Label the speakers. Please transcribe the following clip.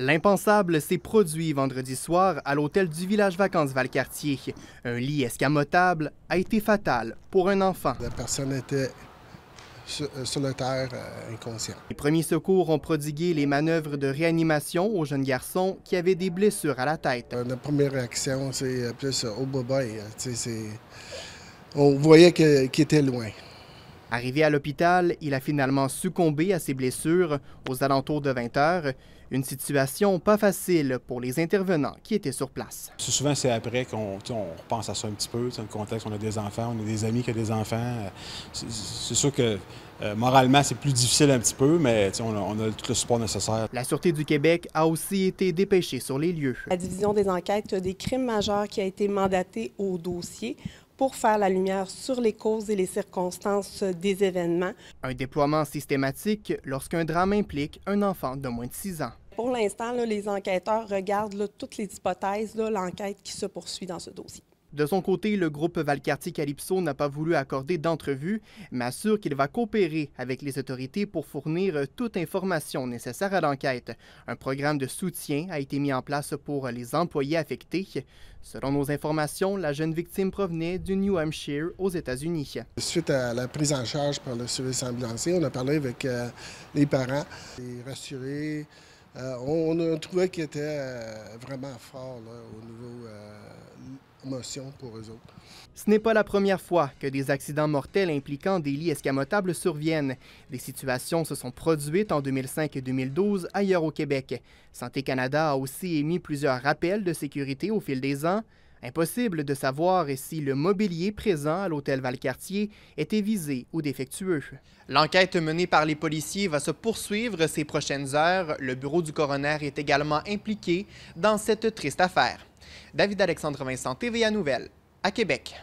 Speaker 1: L'impensable s'est produit vendredi soir à l'hôtel du village Vacances Valcartier. Un lit escamotable a été fatal pour un enfant. La personne était euh, sur, terre euh, inconscient. Les premiers secours ont prodigué les manœuvres de réanimation au jeune garçon qui avait des blessures à la tête. la euh, première réaction, c'est plus au On voyait qu'il était loin. Arrivé à l'hôpital, il a finalement succombé à ses blessures aux alentours de 20 heures. Une situation pas facile pour les intervenants qui étaient sur place.
Speaker 2: Souvent, c'est après qu'on repense à ça un petit peu. C'est le contexte, on a des enfants, on a des amis qui ont des enfants.
Speaker 1: C'est sûr que euh, moralement, c'est plus difficile un petit peu, mais on a, tout le support nécessaire. La Sûreté du Québec a aussi été dépêchée sur les lieux.
Speaker 3: La division des enquêtes des crimes majeurs qui a été mandatée au dossier pour faire la lumière sur les causes et les circonstances des événements. Un
Speaker 1: déploiement systématique lorsqu'un drame implique un enfant de moins de 6 ans.
Speaker 3: Pour l'instant, les enquêteurs regardent toutes les hypothèses, l'enquête qui se poursuit dans ce dossier.
Speaker 1: De son côté, le groupe Valcartier Calypso n'a pas voulu accorder d'entrevue, mais assure qu'il va coopérer avec les autorités pour fournir euh, toute information nécessaire à l'enquête. Un programme de soutien a été mis en place pour les employés affectés. Selon nos informations, la jeune victime provenait du New Hampshire aux États-Unis.
Speaker 2: Suite à la prise en charge par le service ambulancier, on a parlé avec euh, les parents,
Speaker 1: les rassurés.
Speaker 2: Euh, on, a trouvé qu'il était vraiment fort au niveau motion pour autres.
Speaker 1: Ce n'est pas la première fois que des accidents mortels impliquant des lits escamotables surviennent. Des situations se sont produites en 2005 et 2012 ailleurs au Québec. Santé Canada a aussi émis plusieurs rappels de sécurité au fil des ans. Impossible de savoir si le mobilier présent à l'hôtel Valcartier était visé ou défectueux. L'enquête menée par les policiers va se poursuivre ces prochaines heures. Le bureau du coroner est également impliqué dans cette triste affaire. David Alexandre Vincent, TVA Nouvelle, à Québec.